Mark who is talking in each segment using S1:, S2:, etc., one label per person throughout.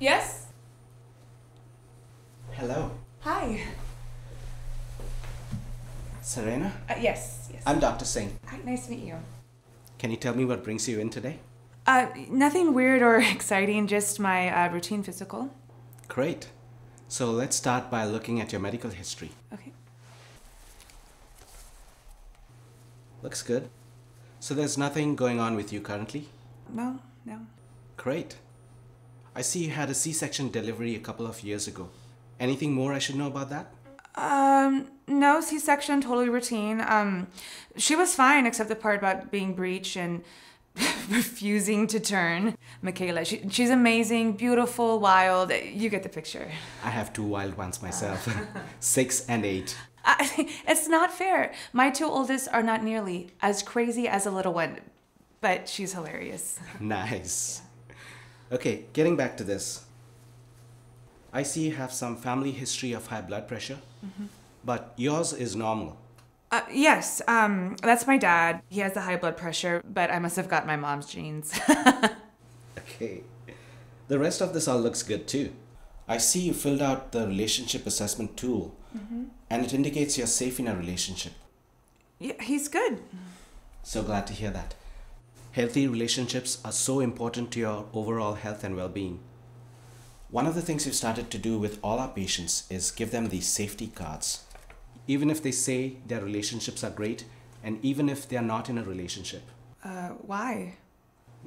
S1: Yes? Hello. Hi.
S2: Serena? Uh, yes, yes. I'm Dr. Singh.
S1: Hi, nice to meet you.
S2: Can you tell me what brings you in today?
S1: Uh, nothing weird or exciting, just my uh, routine physical.
S2: Great. So let's start by looking at your medical history. Okay. Looks good. So there's nothing going on with you currently?
S1: No, no.
S2: Great. I see you had a C-section delivery a couple of years ago. Anything more I should know about that?
S1: Um, no, C-section, totally routine. Um, she was fine except the part about being breech and refusing to turn. Michaela, she, she's amazing, beautiful, wild. You get the picture.
S2: I have two wild ones myself, six and eight.
S1: I, it's not fair. My two oldest are not nearly as crazy as a little one, but she's hilarious.
S2: Nice. Yeah. Okay, getting back to this. I see you have some family history of high blood pressure, mm-hmm. but yours is normal.
S1: Uh, yes, um, that's my dad. He has the high blood pressure, but I must have got my mom's genes.
S2: okay. The rest of this all looks good too. I see you filled out the relationship assessment tool, mm-hmm. and it indicates you're safe in a relationship.
S1: Yeah, he's good.
S2: So glad to hear that. Healthy relationships are so important to your overall health and well being. One of the things we've started to do with all our patients is give them these safety cards. Even if they say their relationships are great, and even if they are not in a relationship.
S1: Uh, why?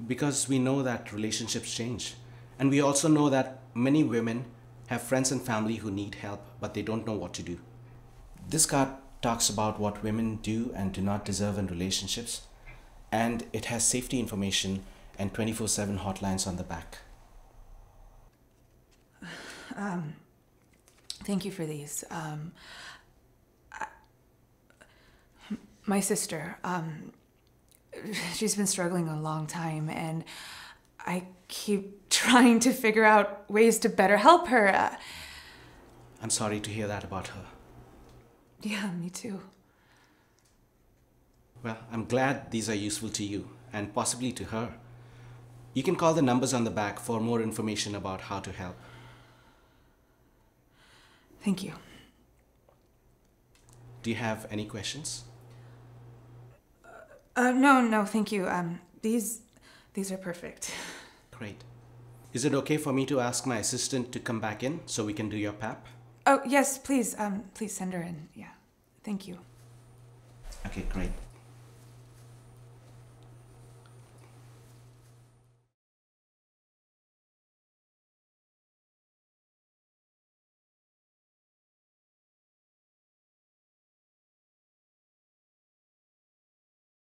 S2: Because we know that relationships change. And we also know that many women have friends and family who need help, but they don't know what to do. This card talks about what women do and do not deserve in relationships and it has safety information and 24 7 hotlines on the back.
S1: Um, thank you for these. Um, I, my sister, um, she's been struggling a long time, and I keep trying to figure out ways to better help her.
S2: Uh, I'm sorry to hear that about her.
S1: Yeah, me too.
S2: Well, I'm glad these are useful to you and possibly to her. You can call the numbers on the back for more information about how to help. Thank you. Do you have any questions?
S1: Uh, uh no, no, thank you. Um, these, these are perfect.
S2: Great. Is it okay for me to ask my assistant to come back in so we can do your PAP?
S1: Oh, yes, please. Um, please send her in. Yeah. Thank you.
S2: Okay, great.